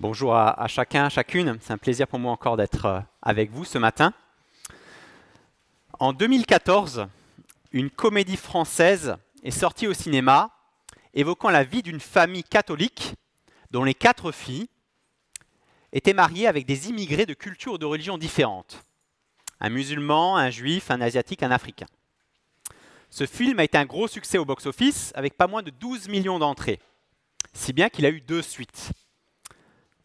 Bonjour à, chacun, à chacune. C'est un plaisir pour moi encore d'être euh, avec vous ce matin. En 2014, une comédie française est sortie au cinéma évoquant la vie d'une famille catholique dont les quatre filles étaient mariées avec des immigrés de cultures ou de religions différentes. Un musulman, un juif, un asiatique, un africain. Ce film a été un gros succès au box-office avec pas moins de 12 millions d'entrées, si bien qu'il a eu deux suites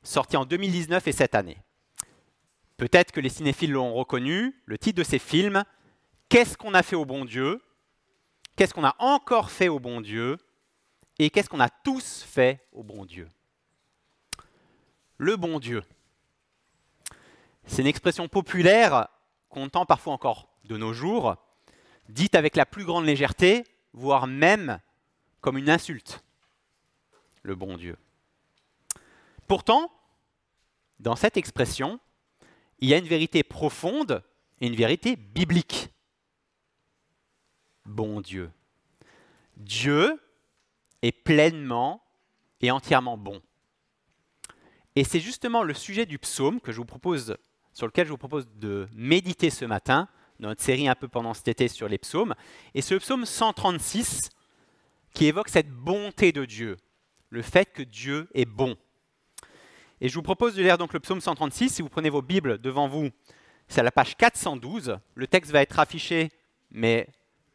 sorti en 2019 et cette année. Peut-être que les cinéphiles l'ont reconnu, le titre de ces films, Qu'est-ce qu'on a fait au bon Dieu Qu'est-ce qu'on a encore fait au bon Dieu Et qu'est-ce qu'on a tous fait au bon Dieu Le bon Dieu. C'est une expression populaire qu'on entend parfois encore de nos jours, dite avec la plus grande légèreté, voire même comme une insulte. Le bon Dieu. Pourtant, dans cette expression, il y a une vérité profonde et une vérité biblique. Bon Dieu. Dieu est pleinement et entièrement bon. Et c'est justement le sujet du psaume que je vous propose, sur lequel je vous propose de méditer ce matin, dans notre série un peu pendant cet été sur les psaumes. Et ce psaume 136 qui évoque cette bonté de Dieu, le fait que Dieu est bon. Et je vous propose de lire donc le psaume 136. Si vous prenez vos Bibles devant vous, c'est à la page 412. Le texte va être affiché, mais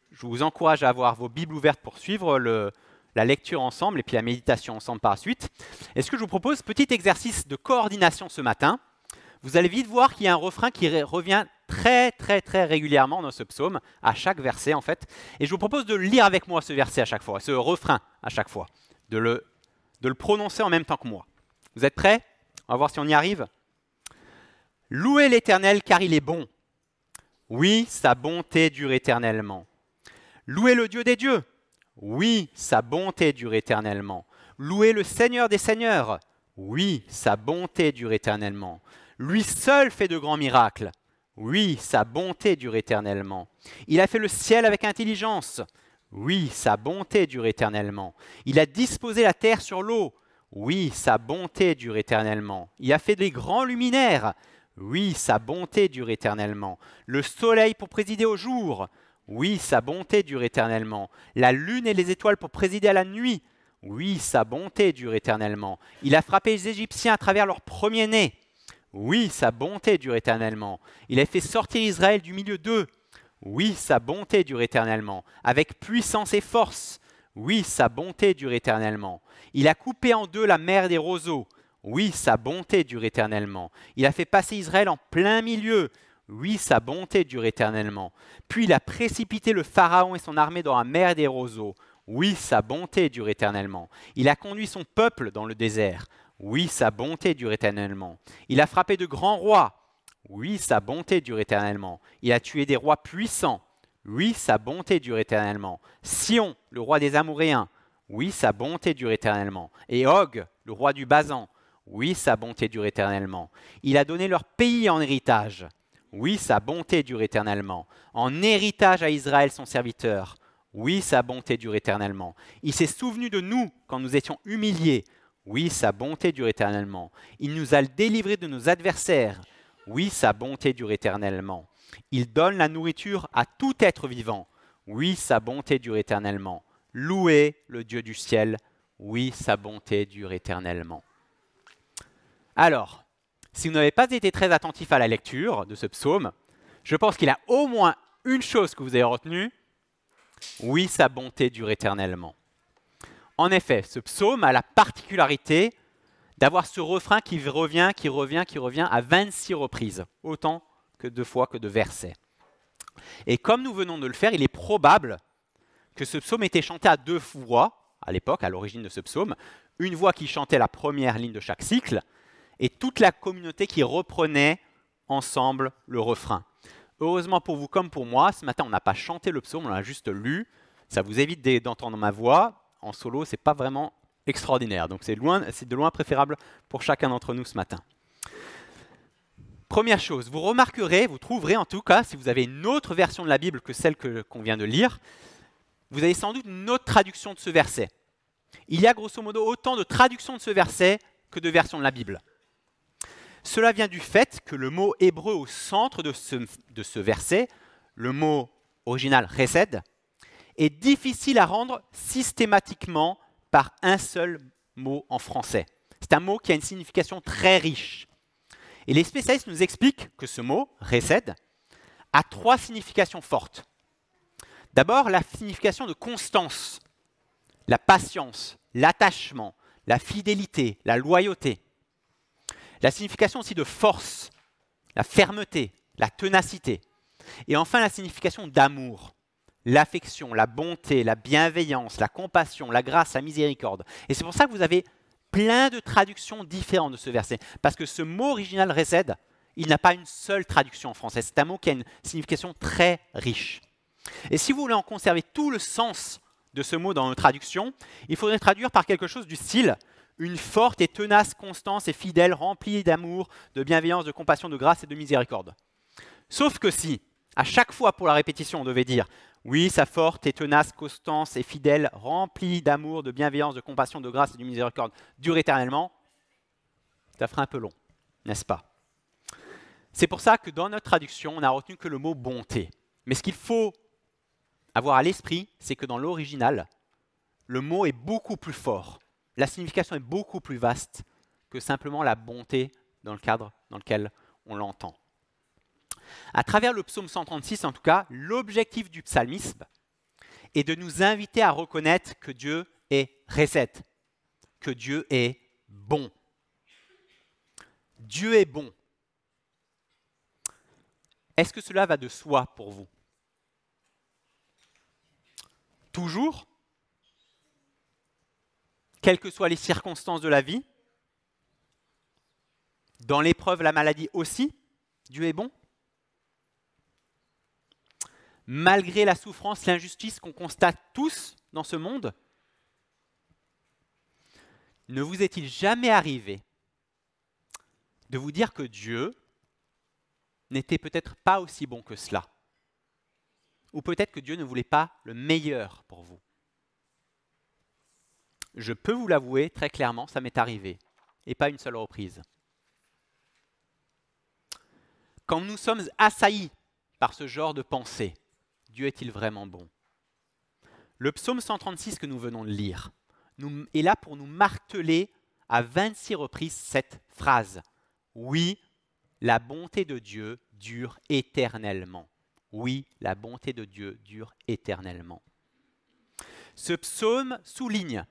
je vous encourage à avoir vos Bibles ouvertes pour suivre le, la lecture ensemble et puis la méditation ensemble par la suite. Et ce que je vous propose, petit exercice de coordination ce matin. Vous allez vite voir qu'il y a un refrain qui revient très très très régulièrement dans ce psaume, à chaque verset en fait. Et je vous propose de lire avec moi ce verset à chaque fois, ce refrain à chaque fois, de le, de le prononcer en même temps que moi. Vous êtes prêts on va voir si on y arrive. Louez l'Éternel car il est bon. Oui, sa bonté dure éternellement. Louez le Dieu des dieux. Oui, sa bonté dure éternellement. Louez le Seigneur des seigneurs. Oui, sa bonté dure éternellement. Lui seul fait de grands miracles. Oui, sa bonté dure éternellement. Il a fait le ciel avec intelligence. Oui, sa bonté dure éternellement. Il a disposé la terre sur l'eau. Oui, sa bonté dure éternellement. Il a fait des grands luminaires. Oui, sa bonté dure éternellement. Le soleil pour présider au jour. Oui, sa bonté dure éternellement. La lune et les étoiles pour présider à la nuit. Oui, sa bonté dure éternellement. Il a frappé les Égyptiens à travers leur premier-né. Oui, sa bonté dure éternellement. Il a fait sortir Israël du milieu d'eux. Oui, sa bonté dure éternellement. Avec puissance et force. Oui, sa bonté dure éternellement. Il a coupé en deux la mer des roseaux. Oui, sa bonté dure éternellement. Il a fait passer Israël en plein milieu. Oui, sa bonté dure éternellement. Puis il a précipité le Pharaon et son armée dans la mer des roseaux. Oui, sa bonté dure éternellement. Il a conduit son peuple dans le désert. Oui, sa bonté dure éternellement. Il a frappé de grands rois. Oui, sa bonté dure éternellement. Il a tué des rois puissants. Oui, sa bonté dure éternellement. Sion, le roi des Amouréens. « Oui, sa bonté dure éternellement. Et Og, le roi du Bazan. Oui, sa bonté dure éternellement. Il a donné leur pays en héritage. Oui, sa bonté dure éternellement. En héritage à Israël, son serviteur. Oui, sa bonté dure éternellement. Il s'est souvenu de nous quand nous étions humiliés. Oui, sa bonté dure éternellement. Il nous a délivrés de nos adversaires. Oui, sa bonté dure éternellement. Il donne la nourriture à tout être vivant. Oui, sa bonté dure éternellement. Louez le Dieu du ciel. Oui, sa bonté dure éternellement. Alors, si vous n'avez pas été très attentif à la lecture de ce psaume, je pense qu'il a au moins une chose que vous avez retenue. Oui, sa bonté dure éternellement. En effet, ce psaume a la particularité d'avoir ce refrain qui revient, qui revient, qui revient à 26 reprises, autant que deux fois que de versets. Et comme nous venons de le faire, il est probable que ce psaume était chanté à deux voix à l'époque, à l'origine de ce psaume, une voix qui chantait la première ligne de chaque cycle et toute la communauté qui reprenait ensemble le refrain. Heureusement pour vous comme pour moi, ce matin on n'a pas chanté le psaume, on l'a juste lu. Ça vous évite d'entendre ma voix. En solo, c'est pas vraiment extraordinaire. Donc c'est de loin préférable pour chacun d'entre nous ce matin. Première chose, vous remarquerez, vous trouverez en tout cas, si vous avez une autre version de la Bible que celle qu'on vient de lire, vous avez sans doute une autre traduction de ce verset. Il y a grosso modo autant de traductions de ce verset que de versions de la Bible. Cela vient du fait que le mot hébreu au centre de ce, de ce verset, le mot original recède, est difficile à rendre systématiquement par un seul mot en français. C'est un mot qui a une signification très riche. Et les spécialistes nous expliquent que ce mot, recède, a trois significations fortes. D'abord, la signification de constance, la patience, l'attachement, la fidélité, la loyauté. La signification aussi de force, la fermeté, la tenacité. Et enfin, la signification d'amour, l'affection, la bonté, la bienveillance, la compassion, la grâce, la miséricorde. Et c'est pour ça que vous avez plein de traductions différentes de ce verset, parce que ce mot original récède, il n'a pas une seule traduction en français. C'est un mot qui a une signification très riche. Et si vous voulez en conserver tout le sens de ce mot dans nos traductions, il faudrait traduire par quelque chose du style une forte et tenace constance et fidèle, remplie d'amour, de bienveillance, de compassion, de grâce et de miséricorde. Sauf que si, à chaque fois pour la répétition, on devait dire oui, sa forte et tenace constance et fidèle, remplie d'amour, de bienveillance, de compassion, de grâce et de miséricorde, dure éternellement. Ça ferait un peu long, n'est-ce pas C'est pour ça que dans notre traduction, on n'a retenu que le mot bonté. Mais ce qu'il faut avoir à l'esprit, c'est que dans l'original, le mot est beaucoup plus fort. La signification est beaucoup plus vaste que simplement la bonté dans le cadre dans lequel on l'entend. À travers le psaume 136, en tout cas, l'objectif du psalmisme est de nous inviter à reconnaître que Dieu est recette, que Dieu est bon. Dieu est bon. Est-ce que cela va de soi pour vous Toujours Quelles que soient les circonstances de la vie Dans l'épreuve, la maladie aussi Dieu est bon malgré la souffrance, l'injustice qu'on constate tous dans ce monde Ne vous est-il jamais arrivé de vous dire que Dieu n'était peut-être pas aussi bon que cela Ou peut-être que Dieu ne voulait pas le meilleur pour vous Je peux vous l'avouer très clairement, ça m'est arrivé, et pas une seule reprise. Quand nous sommes assaillis par ce genre de pensée, Dieu est-il vraiment bon Le psaume 136 que nous venons de lire est là pour nous marteler à 26 reprises cette phrase. Oui, la bonté de Dieu dure éternellement. Oui, la bonté de Dieu dure éternellement. Ce psaume souligne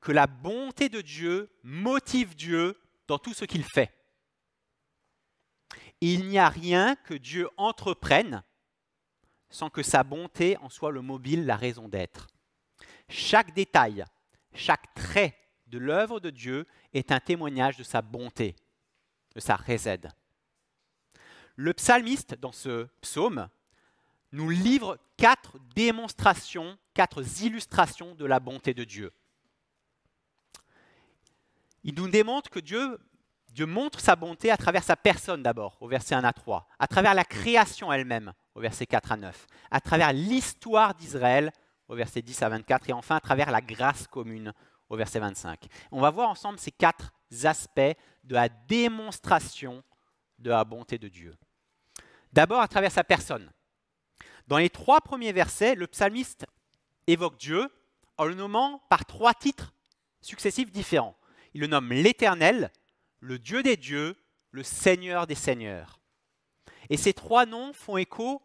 que la bonté de Dieu motive Dieu dans tout ce qu'il fait. Il n'y a rien que Dieu entreprenne sans que sa bonté en soit le mobile, la raison d'être. Chaque détail, chaque trait de l'œuvre de Dieu est un témoignage de sa bonté, de sa résède. Le psalmiste, dans ce psaume, nous livre quatre démonstrations, quatre illustrations de la bonté de Dieu. Il nous démontre que Dieu, Dieu montre sa bonté à travers sa personne d'abord, au verset 1 à 3, à travers la création elle-même, au verset 4 à 9, à travers l'histoire d'Israël au verset 10 à 24 et enfin à travers la grâce commune au verset 25. On va voir ensemble ces quatre aspects de la démonstration de la bonté de Dieu. D'abord à travers sa personne. Dans les trois premiers versets, le psalmiste évoque Dieu en le nommant par trois titres successifs différents. Il le nomme l'Éternel, le Dieu des dieux, le Seigneur des seigneurs. Et ces trois noms font écho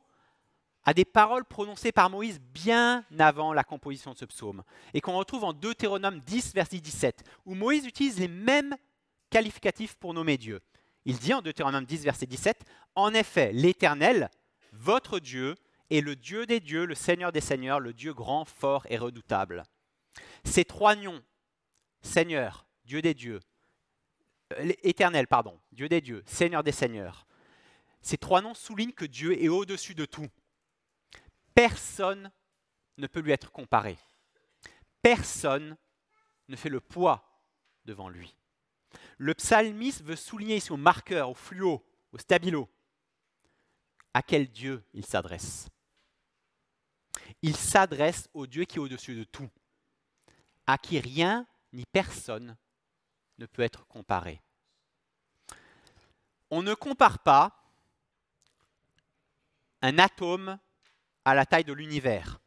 à des paroles prononcées par Moïse bien avant la composition de ce psaume, et qu'on retrouve en Deutéronome 10, verset 17, où Moïse utilise les mêmes qualificatifs pour nommer Dieu. Il dit en Deutéronome 10, verset 17, En effet, l'Éternel, votre Dieu, est le Dieu des dieux, le Seigneur des seigneurs, le Dieu grand, fort et redoutable. Ces trois noms, Seigneur, Dieu des dieux, euh, Éternel, pardon, Dieu des dieux, Seigneur des seigneurs, ces trois noms soulignent que Dieu est au-dessus de tout. Personne ne peut lui être comparé. Personne ne fait le poids devant lui. Le psalmiste veut souligner ici au marqueur, au fluo, au stabilo, à quel Dieu il s'adresse. Il s'adresse au Dieu qui est au-dessus de tout, à qui rien ni personne ne peut être comparé. On ne compare pas un atome à la taille de l'univers.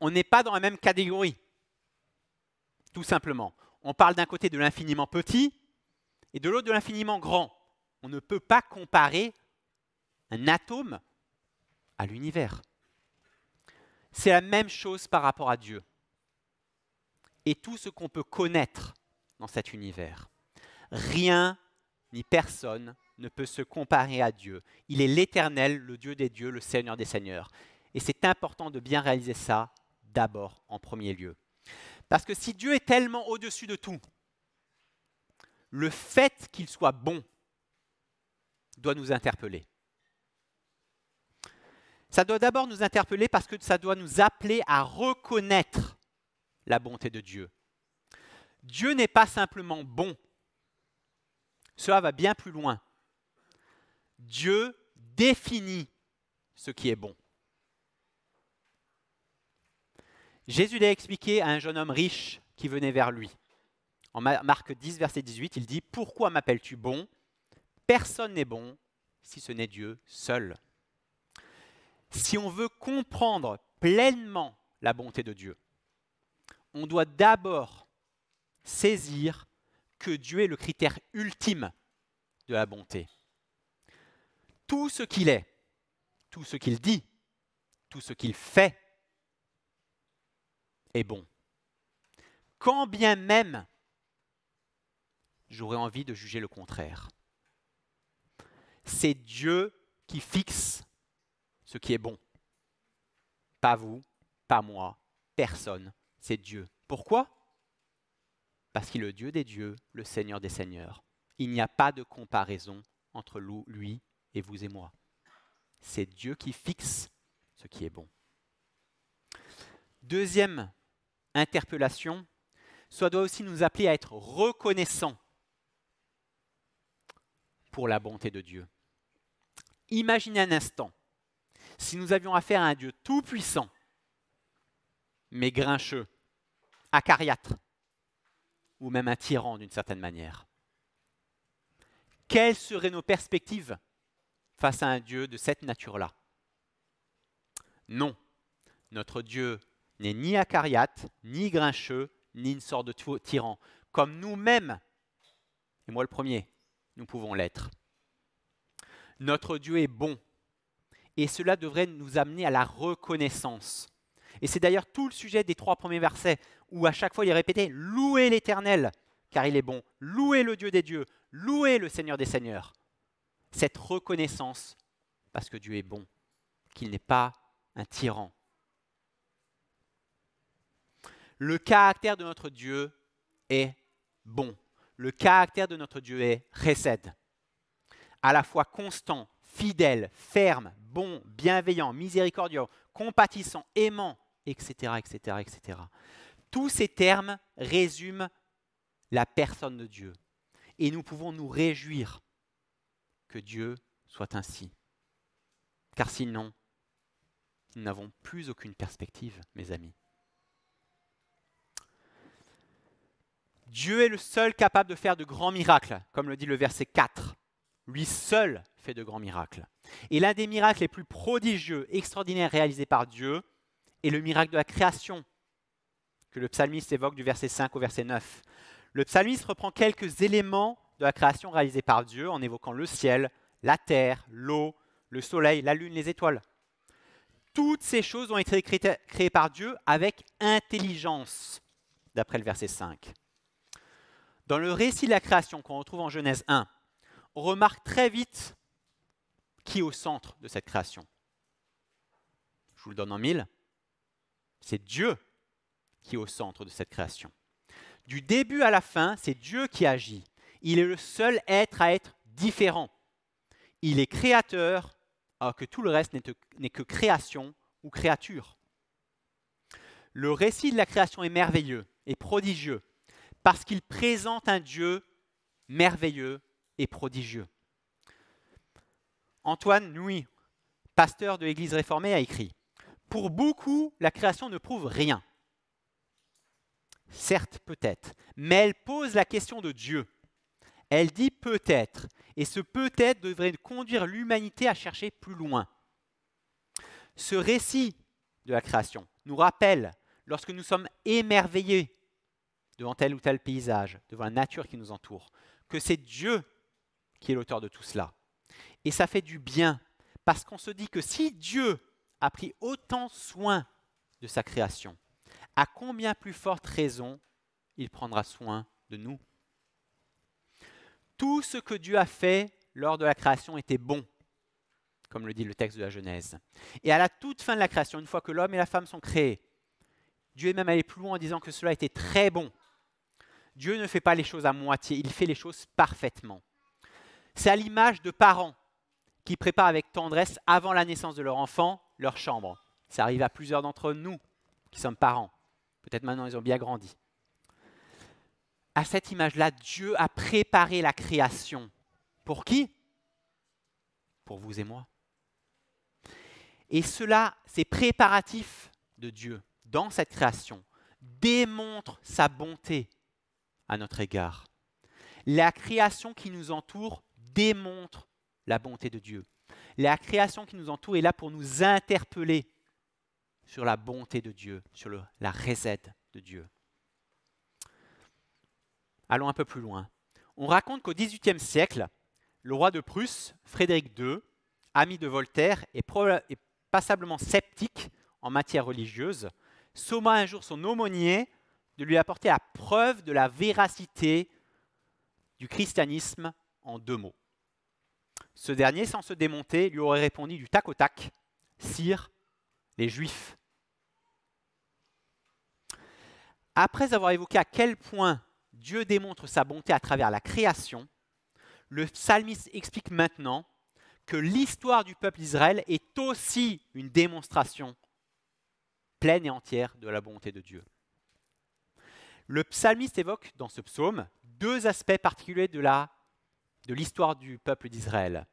On n'est pas dans la même catégorie, tout simplement. On parle d'un côté de l'infiniment petit et de l'autre de l'infiniment grand. On ne peut pas comparer un atome à l'univers. C'est la même chose par rapport à Dieu et tout ce qu'on peut connaître dans cet univers. Rien ni personne ne peut se comparer à Dieu. Il est l'Éternel, le Dieu des dieux, le Seigneur des seigneurs. Et c'est important de bien réaliser ça d'abord, en premier lieu. Parce que si Dieu est tellement au-dessus de tout, le fait qu'il soit bon doit nous interpeller. Ça doit d'abord nous interpeller parce que ça doit nous appeler à reconnaître la bonté de Dieu. Dieu n'est pas simplement bon. Cela va bien plus loin. Dieu définit ce qui est bon. Jésus l'a expliqué à un jeune homme riche qui venait vers lui. En Marc 10, verset 18, il dit Pourquoi m'appelles-tu bon Personne n'est bon si ce n'est Dieu seul. Si on veut comprendre pleinement la bonté de Dieu, on doit d'abord saisir que Dieu est le critère ultime de la bonté tout ce qu'il est, tout ce qu'il dit, tout ce qu'il fait est bon. Quand bien même j'aurais envie de juger le contraire. C'est Dieu qui fixe ce qui est bon. Pas vous, pas moi, personne, c'est Dieu. Pourquoi Parce qu'il est le Dieu des dieux, le Seigneur des seigneurs. Il n'y a pas de comparaison entre lui et vous et moi. C'est Dieu qui fixe ce qui est bon. Deuxième interpellation, soit doit aussi nous appeler à être reconnaissants pour la bonté de Dieu. Imaginez un instant si nous avions affaire à un Dieu tout-puissant, mais grincheux, acariâtre, ou même un tyran d'une certaine manière. Quelles seraient nos perspectives face à un Dieu de cette nature-là Non, notre Dieu n'est ni acariate, ni grincheux, ni une sorte de tyran, comme nous-mêmes, et moi le premier, nous pouvons l'être. Notre Dieu est bon, et cela devrait nous amener à la reconnaissance. Et c'est d'ailleurs tout le sujet des trois premiers versets, où à chaque fois il est répété, louez l'Éternel, car il est bon, louez le Dieu des dieux, louez le Seigneur des seigneurs cette reconnaissance, parce que Dieu est bon, qu'il n'est pas un tyran. Le caractère de notre Dieu est bon. Le caractère de notre Dieu est récède. À la fois constant, fidèle, ferme, bon, bienveillant, miséricordieux, compatissant, aimant, etc., etc., etc. Tous ces termes résument la personne de Dieu. Et nous pouvons nous réjouir que Dieu soit ainsi. Car sinon, nous n'avons plus aucune perspective, mes amis. Dieu est le seul capable de faire de grands miracles, comme le dit le verset 4. Lui seul fait de grands miracles. Et l'un des miracles les plus prodigieux, extraordinaires réalisés par Dieu est le miracle de la création, que le psalmiste évoque du verset 5 au verset 9. Le psalmiste reprend quelques éléments de la création réalisée par Dieu en évoquant le ciel, la terre, l'eau, le soleil, la lune, les étoiles. Toutes ces choses ont été créées par Dieu avec intelligence, d'après le verset 5. Dans le récit de la création qu'on retrouve en Genèse 1, on remarque très vite qui est au centre de cette création. Je vous le donne en mille. C'est Dieu qui est au centre de cette création. Du début à la fin, c'est Dieu qui agit il est le seul être à être différent. Il est créateur, alors que tout le reste n'est que création ou créature. Le récit de la création est merveilleux et prodigieux parce qu'il présente un Dieu merveilleux et prodigieux. Antoine Nuit, pasteur de l'Église réformée, a écrit Pour beaucoup, la création ne prouve rien. Certes, peut-être, mais elle pose la question de Dieu. Elle dit peut-être, et ce peut-être devrait conduire l'humanité à chercher plus loin. Ce récit de la création nous rappelle, lorsque nous sommes émerveillés devant tel ou tel paysage, devant la nature qui nous entoure, que c'est Dieu qui est l'auteur de tout cela. Et ça fait du bien, parce qu'on se dit que si Dieu a pris autant soin de sa création, à combien plus forte raison il prendra soin de nous tout ce que Dieu a fait lors de la création était bon, comme le dit le texte de la Genèse. Et à la toute fin de la création, une fois que l'homme et la femme sont créés, Dieu est même allé plus loin en disant que cela était très bon. Dieu ne fait pas les choses à moitié, il fait les choses parfaitement. C'est à l'image de parents qui préparent avec tendresse, avant la naissance de leur enfant, leur chambre. Ça arrive à plusieurs d'entre nous qui sommes parents. Peut-être maintenant ils ont bien grandi à cette image-là, Dieu a préparé la création. Pour qui Pour vous et moi. Et cela, ces préparatifs de Dieu dans cette création démontrent sa bonté à notre égard. La création qui nous entoure démontre la bonté de Dieu. La création qui nous entoure est là pour nous interpeller sur la bonté de Dieu, sur la réserve de Dieu. Allons un peu plus loin. On raconte qu'au XVIIIe siècle, le roi de Prusse, Frédéric II, ami de Voltaire et, passablement sceptique en matière religieuse, somma un jour son aumônier de lui apporter la preuve de la véracité du christianisme en deux mots. Ce dernier, sans se démonter, lui aurait répondu du tac au tac Sire, les Juifs. Après avoir évoqué à quel point Dieu démontre sa bonté à travers la création, le psalmiste explique maintenant que l'histoire du peuple d'Israël est aussi une démonstration pleine et entière de la bonté de Dieu. Le psalmiste évoque dans ce psaume deux aspects particuliers de l'histoire du peuple d'Israël.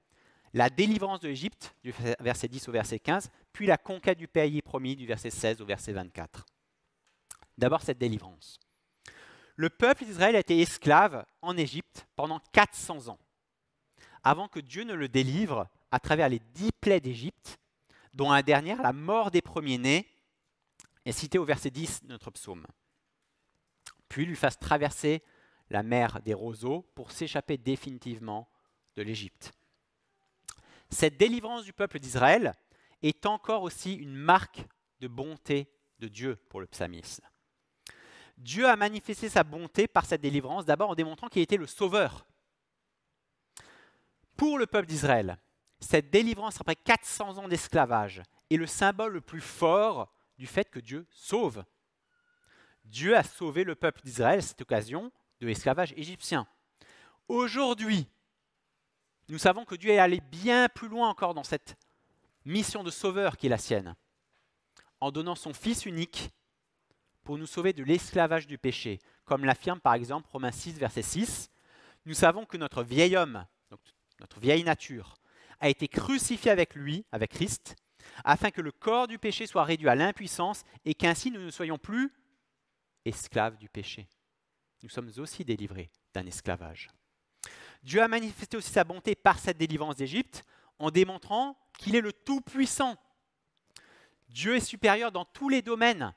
La délivrance de l'Égypte, du verset 10 au verset 15, puis la conquête du pays promis, du verset 16 au verset 24. D'abord cette délivrance le peuple d'Israël a été esclave en Égypte pendant 400 ans, avant que Dieu ne le délivre à travers les dix plaies d'Égypte, dont la dernière, la mort des premiers-nés, est citée au verset 10 de notre psaume. Puis lui fasse traverser la mer des roseaux pour s'échapper définitivement de l'Égypte. Cette délivrance du peuple d'Israël est encore aussi une marque de bonté de Dieu pour le psalmiste. Dieu a manifesté sa bonté par cette délivrance, d'abord en démontrant qu'il était le sauveur. Pour le peuple d'Israël, cette délivrance après 400 ans d'esclavage est le symbole le plus fort du fait que Dieu sauve. Dieu a sauvé le peuple d'Israël cette occasion de l'esclavage égyptien. Aujourd'hui, nous savons que Dieu est allé bien plus loin encore dans cette mission de sauveur qui est la sienne, en donnant son Fils unique pour nous sauver de l'esclavage du péché, comme l'affirme par exemple Romains 6, verset 6. Nous savons que notre vieil homme, notre vieille nature, a été crucifié avec lui, avec Christ, afin que le corps du péché soit réduit à l'impuissance et qu'ainsi nous ne soyons plus esclaves du péché. Nous sommes aussi délivrés d'un esclavage. Dieu a manifesté aussi sa bonté par cette délivrance d'Égypte en démontrant qu'il est le Tout-Puissant. Dieu est supérieur dans tous les domaines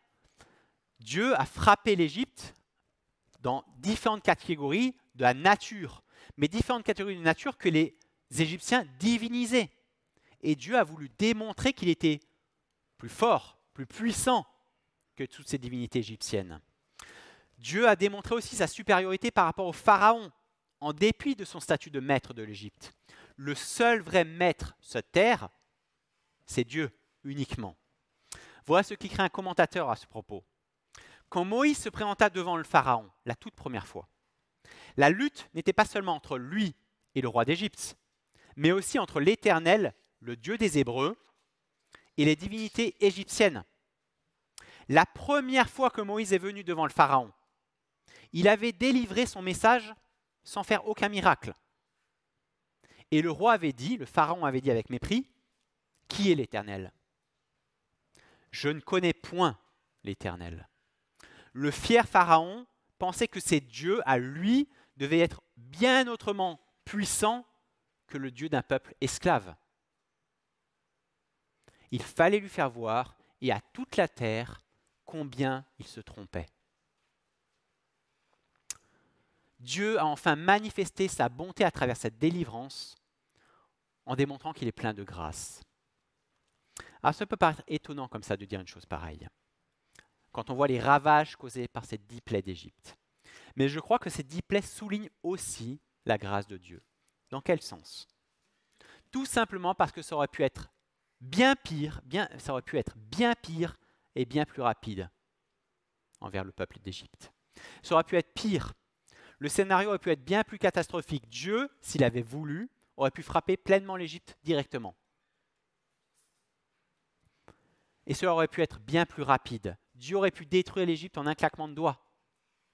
Dieu a frappé l'Égypte dans différentes catégories de la nature, mais différentes catégories de nature que les Égyptiens divinisaient. Et Dieu a voulu démontrer qu'il était plus fort, plus puissant que toutes ces divinités égyptiennes. Dieu a démontré aussi sa supériorité par rapport au Pharaon, en dépit de son statut de maître de l'Égypte. Le seul vrai maître cette terre, c'est Dieu uniquement. Voilà ce qu'écrit un commentateur à ce propos quand Moïse se présenta devant le Pharaon, la toute première fois. La lutte n'était pas seulement entre lui et le roi d'Égypte, mais aussi entre l'Éternel, le Dieu des Hébreux, et les divinités égyptiennes. La première fois que Moïse est venu devant le Pharaon, il avait délivré son message sans faire aucun miracle. Et le roi avait dit, le Pharaon avait dit avec mépris, Qui est l'Éternel Je ne connais point l'Éternel le fier Pharaon pensait que ses dieux, à lui, devaient être bien autrement puissants que le Dieu d'un peuple esclave. Il fallait lui faire voir, et à toute la terre, combien il se trompait. Dieu a enfin manifesté sa bonté à travers cette délivrance en démontrant qu'il est plein de grâce. Alors ah, ça peut paraître étonnant comme ça de dire une chose pareille quand on voit les ravages causés par ces dix plaies d'Égypte. Mais je crois que ces dix plaies soulignent aussi la grâce de Dieu. Dans quel sens Tout simplement parce que ça aurait pu être bien pire, ça aurait pu être bien pire et bien plus rapide envers le peuple d'Égypte. Ça aurait pu être pire. Le scénario aurait pu être bien plus catastrophique. Dieu, s'il avait voulu, aurait pu frapper pleinement l'Égypte directement. Et cela aurait pu être bien plus rapide. Dieu aurait pu détruire l'Égypte en un claquement de doigts.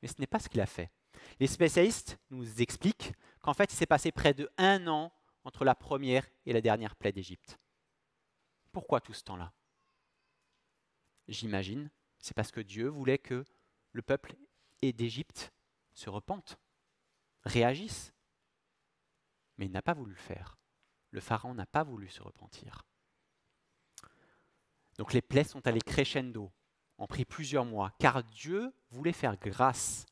Mais ce n'est pas ce qu'il a fait. Les spécialistes nous expliquent qu'en fait, il s'est passé près de an entre la première et la dernière plaie d'Égypte. Pourquoi tout ce temps-là J'imagine, c'est parce que Dieu voulait que le peuple d'Égypte se repente, réagisse. Mais il n'a pas voulu le faire. Le Pharaon n'a pas voulu se repentir. Donc les plaies sont allées crescendo en prit plusieurs mois, car Dieu voulait faire grâce.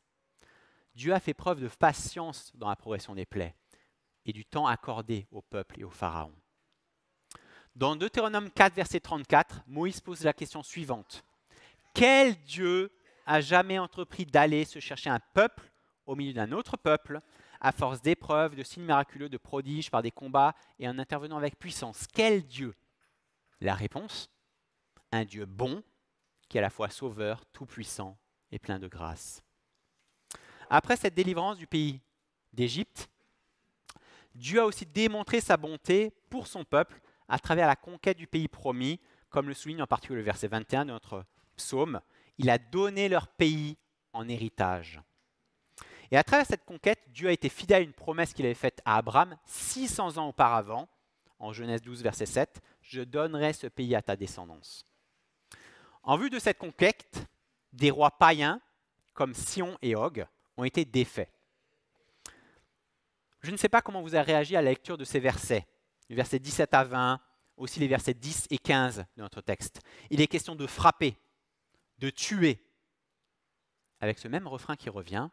Dieu a fait preuve de patience dans la progression des plaies et du temps accordé au peuple et au Pharaon. Dans Deutéronome 4, verset 34, Moïse pose la question suivante. Quel Dieu a jamais entrepris d'aller se chercher un peuple au milieu d'un autre peuple, à force d'épreuves, de signes miraculeux, de prodiges, par des combats et en intervenant avec puissance Quel Dieu La réponse Un Dieu bon, qui est à la fois sauveur, tout-puissant et plein de grâce. Après cette délivrance du pays d'Égypte, Dieu a aussi démontré sa bonté pour son peuple à travers la conquête du pays promis, comme le souligne en particulier le verset 21 de notre psaume. Il a donné leur pays en héritage. Et à travers cette conquête, Dieu a été fidèle à une promesse qu'il avait faite à Abraham 600 ans auparavant, en Genèse 12, verset 7, Je donnerai ce pays à ta descendance. En vue de cette conquête, des rois païens comme Sion et Og ont été défaits. Je ne sais pas comment vous avez réagi à la lecture de ces versets, les versets 17 à 20, aussi les versets 10 et 15 de notre texte. Il est question de frapper, de tuer, avec ce même refrain qui revient,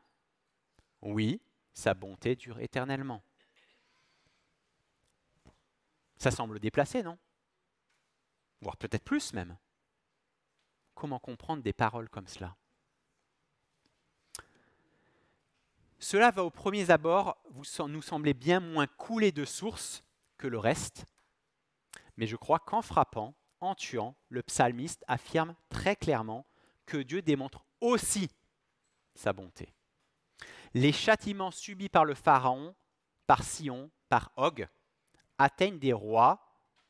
oui, sa bonté dure éternellement. Ça semble déplacé, non Voire peut-être plus même. Comment comprendre des paroles comme cela Cela va au premier abord nous sembler bien moins coulé de source que le reste, mais je crois qu'en frappant, en tuant, le psalmiste affirme très clairement que Dieu démontre aussi sa bonté. Les châtiments subis par le Pharaon, par Sion, par Og, atteignent des rois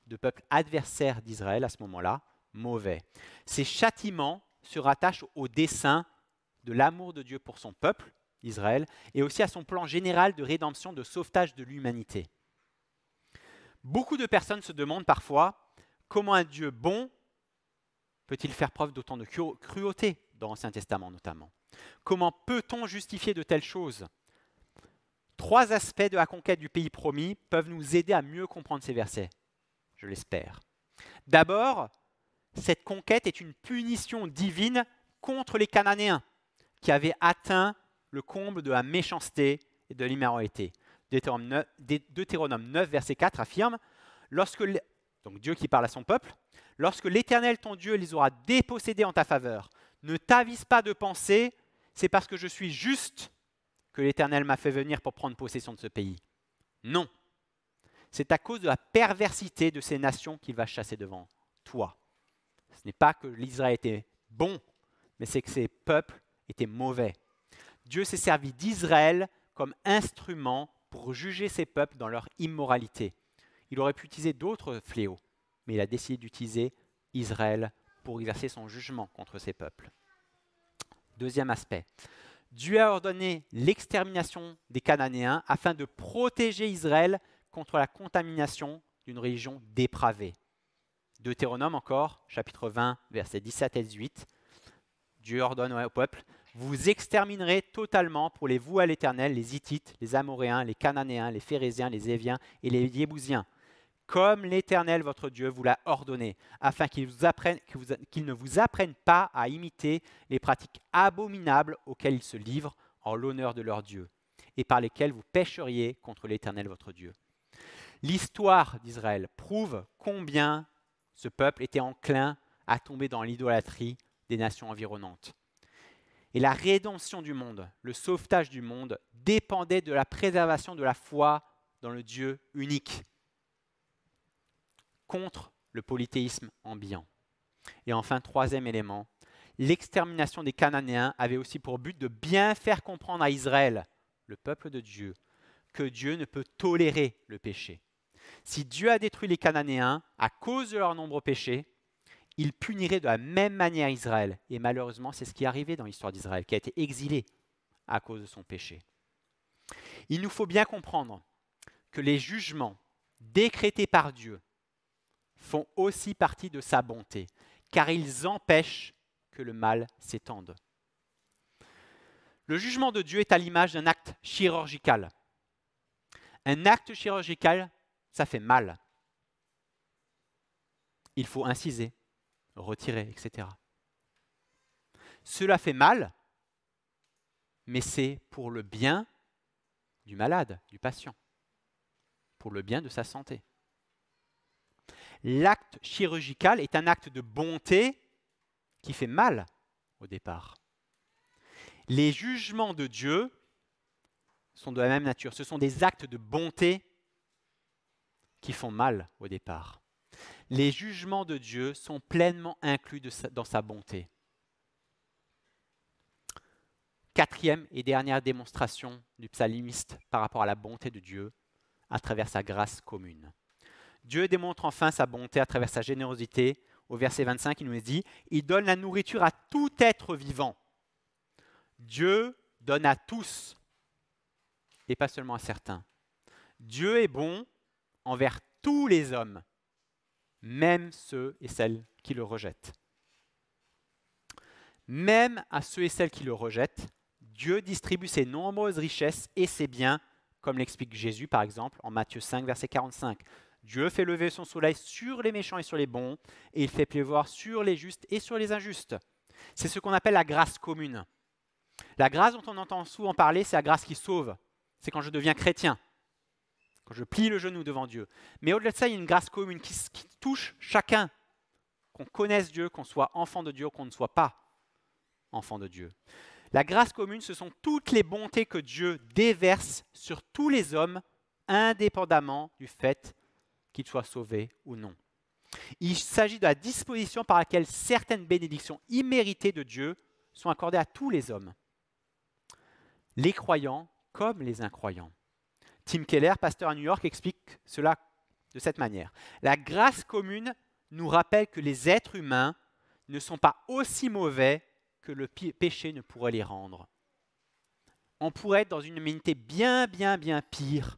de peuples adversaires d'Israël à ce moment-là, mauvais. Ces châtiments se rattachent au dessein de l'amour de Dieu pour son peuple, Israël, et aussi à son plan général de rédemption, de sauvetage de l'humanité. Beaucoup de personnes se demandent parfois comment un Dieu bon peut-il faire preuve d'autant de cruauté dans l'Ancien Testament notamment Comment peut-on justifier de telles choses Trois aspects de la conquête du pays promis peuvent nous aider à mieux comprendre ces versets, je l'espère. D'abord, cette conquête est une punition divine contre les Cananéens qui avaient atteint le comble de la méchanceté et de l'immoralité. Deutéronome 9, verset 4 affirme lorsque donc Dieu qui parle à son peuple, lorsque l'Éternel ton Dieu les aura dépossédés en ta faveur, ne t'avise pas de penser, c'est parce que je suis juste que l'Éternel m'a fait venir pour prendre possession de ce pays. Non, c'est à cause de la perversité de ces nations qu'il va chasser devant toi. Ce n'est pas que l'Israël était bon, mais c'est que ses peuples étaient mauvais. Dieu s'est servi d'Israël comme instrument pour juger ses peuples dans leur immoralité. Il aurait pu utiliser d'autres fléaux, mais il a décidé d'utiliser Israël pour exercer son jugement contre ses peuples. Deuxième aspect. Dieu a ordonné l'extermination des Cananéens afin de protéger Israël contre la contamination d'une religion dépravée. Deutéronome encore, chapitre 20, versets 17 et 18. Dieu ordonne au peuple Vous exterminerez totalement pour les vous à l'Éternel les Hittites, les Amoréens, les Cananéens, les Phérésiens, les Éviens et les Yébousiens, comme l'Éternel votre Dieu vous l'a ordonné, afin qu'ils ne vous apprennent pas à imiter les pratiques abominables auxquelles ils se livrent en l'honneur de leur Dieu, et par lesquelles vous pécheriez contre l'Éternel votre Dieu. L'histoire d'Israël prouve combien ce peuple était enclin à tomber dans l'idolâtrie des nations environnantes. Et la rédemption du monde, le sauvetage du monde, dépendait de la préservation de la foi dans le Dieu unique, contre le polythéisme ambiant. Et enfin, troisième élément, l'extermination des Cananéens avait aussi pour but de bien faire comprendre à Israël, le peuple de Dieu, que Dieu ne peut tolérer le péché. Si Dieu a détruit les Cananéens à cause de leurs nombreux péchés, il punirait de la même manière Israël. Et malheureusement, c'est ce qui est arrivé dans l'histoire d'Israël, qui a été exilé à cause de son péché. Il nous faut bien comprendre que les jugements décrétés par Dieu font aussi partie de sa bonté, car ils empêchent que le mal s'étende. Le jugement de Dieu est à l'image d'un acte chirurgical. Un acte chirurgical ça fait mal. Il faut inciser, retirer, etc. Cela fait mal, mais c'est pour le bien du malade, du patient, pour le bien de sa santé. L'acte chirurgical est un acte de bonté qui fait mal au départ. Les jugements de Dieu sont de la même nature. Ce sont des actes de bonté qui font mal au départ. Les jugements de Dieu sont pleinement inclus dans sa bonté. Quatrième et dernière démonstration du psalmiste par rapport à la bonté de Dieu à travers sa grâce commune. Dieu démontre enfin sa bonté à travers sa générosité. Au verset 25, il nous dit, Il donne la nourriture à tout être vivant. Dieu donne à tous, et pas seulement à certains. Dieu est bon envers tous les hommes, même ceux et celles qui le rejettent. Même à ceux et celles qui le rejettent, Dieu distribue ses nombreuses richesses et ses biens, comme l'explique Jésus par exemple en Matthieu 5, verset 45. Dieu fait lever son soleil sur les méchants et sur les bons, et il fait pleuvoir sur les justes et sur les injustes. C'est ce qu'on appelle la grâce commune. La grâce dont on entend souvent parler, c'est la grâce qui sauve. C'est quand je deviens chrétien quand je plie le genou devant Dieu. Mais au-delà de ça, il y a une grâce commune qui, touche chacun, qu'on connaisse Dieu, qu'on soit enfant de Dieu, qu'on ne soit pas enfant de Dieu. La grâce commune, ce sont toutes les bontés que Dieu déverse sur tous les hommes, indépendamment du fait qu'ils soient sauvés ou non. Il s'agit de la disposition par laquelle certaines bénédictions imméritées de Dieu sont accordées à tous les hommes, les croyants comme les incroyants. Tim Keller, pasteur à New York, explique cela de cette manière. La grâce commune nous rappelle que les êtres humains ne sont pas aussi mauvais que le péché ne pourrait les rendre. On pourrait être dans une humanité bien, bien, bien pire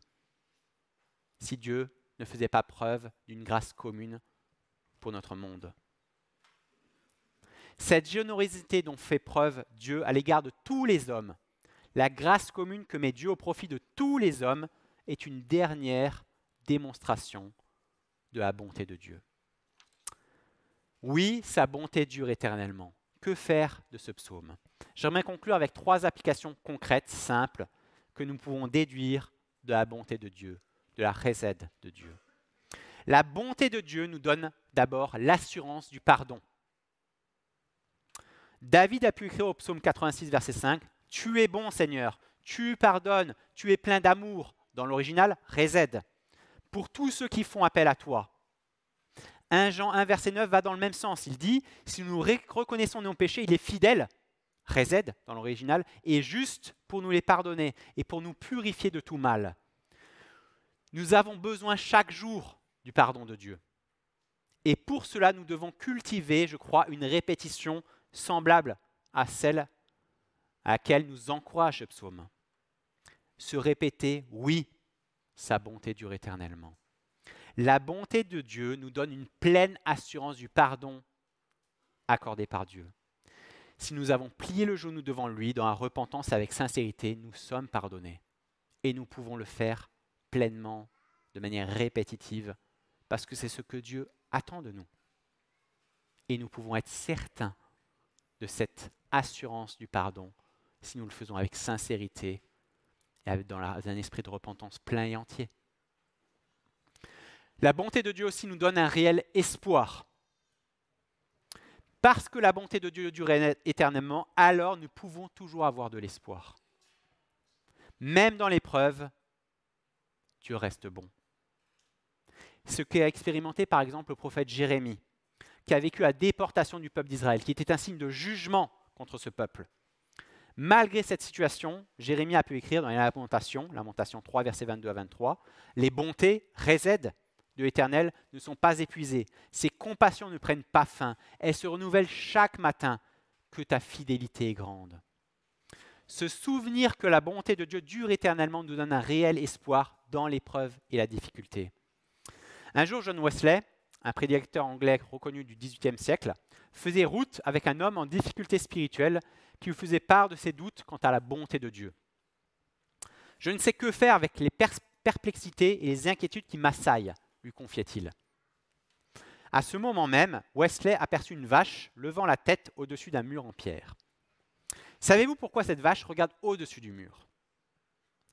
si Dieu ne faisait pas preuve d'une grâce commune pour notre monde. Cette générosité dont fait preuve Dieu à l'égard de tous les hommes, la grâce commune que met Dieu au profit de tous les hommes, est une dernière démonstration de la bonté de Dieu. Oui, sa bonté dure éternellement. Que faire de ce psaume J'aimerais conclure avec trois applications concrètes, simples, que nous pouvons déduire de la bonté de Dieu, de la résède de Dieu. La bonté de Dieu nous donne d'abord l'assurance du pardon. David a pu écrire au psaume 86, verset 5, Tu es bon Seigneur, tu pardonnes, tu es plein d'amour, dans l'original, Rezed, pour tous ceux qui font appel à toi. 1 Jean 1, verset 9 va dans le même sens. Il dit Si nous reconnaissons nos péchés, il est fidèle, Rezed dans l'original, et juste pour nous les pardonner et pour nous purifier de tout mal. Nous avons besoin chaque jour du pardon de Dieu. Et pour cela, nous devons cultiver, je crois, une répétition semblable à celle à laquelle nous encourage ce psaume se répéter oui, sa bonté dure éternellement. La bonté de Dieu nous donne une pleine assurance du pardon accordé par Dieu. Si nous avons plié le genou devant lui dans la repentance avec sincérité, nous sommes pardonnés. Et nous pouvons le faire pleinement, de manière répétitive, parce que c'est ce que Dieu attend de nous. Et nous pouvons être certains de cette assurance du pardon si nous le faisons avec sincérité dans un esprit de repentance plein et entier. La bonté de Dieu aussi nous donne un réel espoir. Parce que la bonté de Dieu dure éternellement, alors nous pouvons toujours avoir de l'espoir. Même dans l'épreuve, Dieu reste bon. Ce qu'a expérimenté par exemple le prophète Jérémie, qui a vécu la déportation du peuple d'Israël, qui était un signe de jugement contre ce peuple. Malgré cette situation, Jérémie a pu écrire dans la Lamentation, Lamentation 3, versets 22 à 23, Les bontés, résèdes de l'Éternel ne sont pas épuisées, ses compassions ne prennent pas fin, elles se renouvellent chaque matin, que ta fidélité est grande. Ce souvenir que la bonté de Dieu dure éternellement nous donne un réel espoir dans l'épreuve et la difficulté. Un jour, John Wesley, un prédicateur anglais reconnu du XVIIIe siècle, faisait route avec un homme en difficulté spirituelle qui lui faisait part de ses doutes quant à la bonté de Dieu. Je ne sais que faire avec les perplexités et les inquiétudes qui m'assaillent, lui confiait-il. À ce moment même, Wesley aperçut une vache levant la tête au-dessus d'un mur en pierre. Savez-vous pourquoi cette vache regarde au-dessus du mur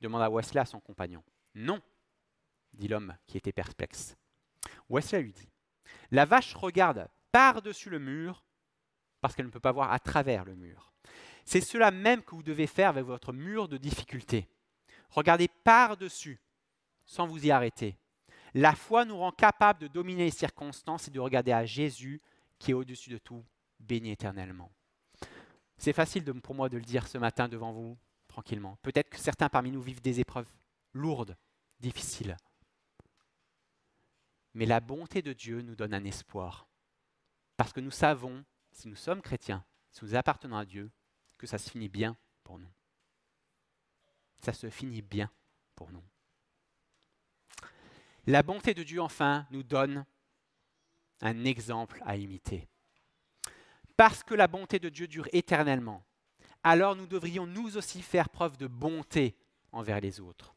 demanda Wesley à son compagnon. Non, dit l'homme qui était perplexe. Wesley lui dit, La vache regarde par-dessus le mur parce qu'elle ne peut pas voir à travers le mur. C'est cela même que vous devez faire avec votre mur de difficulté. Regardez par-dessus, sans vous y arrêter. La foi nous rend capable de dominer les circonstances et de regarder à Jésus qui est au-dessus de tout, béni éternellement. C'est facile pour moi de le dire ce matin devant vous, tranquillement. Peut-être que certains parmi nous vivent des épreuves lourdes, difficiles. Mais la bonté de Dieu nous donne un espoir, parce que nous savons si nous sommes chrétiens, si nous appartenons à Dieu, que ça se finit bien pour nous. Ça se finit bien pour nous. La bonté de Dieu, enfin, nous donne un exemple à imiter. Parce que la bonté de Dieu dure éternellement, alors nous devrions nous aussi faire preuve de bonté envers les autres.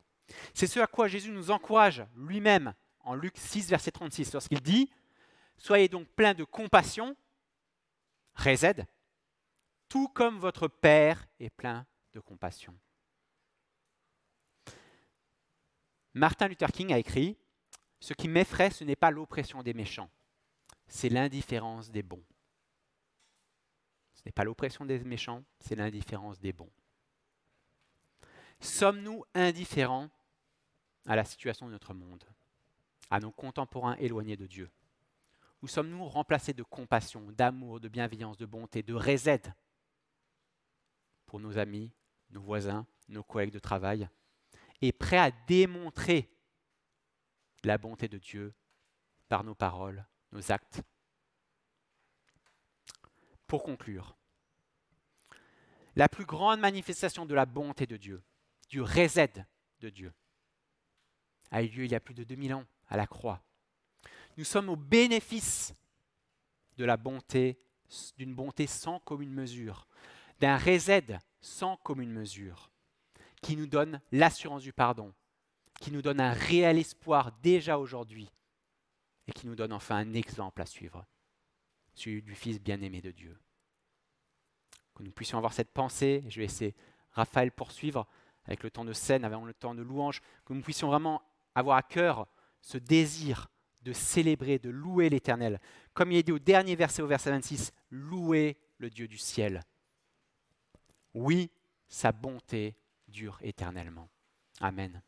C'est ce à quoi Jésus nous encourage lui-même en Luc 6, verset 36, lorsqu'il dit ⁇ Soyez donc pleins de compassion, « Présède, tout comme votre Père est plein de compassion. Martin Luther King a écrit Ce qui m'effraie, ce n'est pas l'oppression des méchants, c'est l'indifférence des bons. Ce n'est pas l'oppression des méchants, c'est l'indifférence des bons. Sommes-nous indifférents à la situation de notre monde, à nos contemporains éloignés de Dieu où sommes-nous remplacés de compassion, d'amour, de bienveillance, de bonté, de résède pour nos amis, nos voisins, nos collègues de travail, et prêts à démontrer la bonté de Dieu par nos paroles, nos actes Pour conclure, la plus grande manifestation de la bonté de Dieu, du résède de Dieu, a eu lieu il y a plus de 2000 ans à la croix nous sommes au bénéfice de la bonté, d'une bonté sans commune mesure, d'un résède sans commune mesure, qui nous donne l'assurance du pardon, qui nous donne un réel espoir déjà aujourd'hui, et qui nous donne enfin un exemple à suivre, celui du Fils bien-aimé de Dieu. Que nous puissions avoir cette pensée, je vais essayer Raphaël poursuivre avec le temps de scène, avec le temps de louange, que nous puissions vraiment avoir à cœur ce désir de célébrer, de louer l'Éternel. Comme il est dit au dernier verset, au verset 26, louer le Dieu du ciel. Oui, sa bonté dure éternellement. Amen.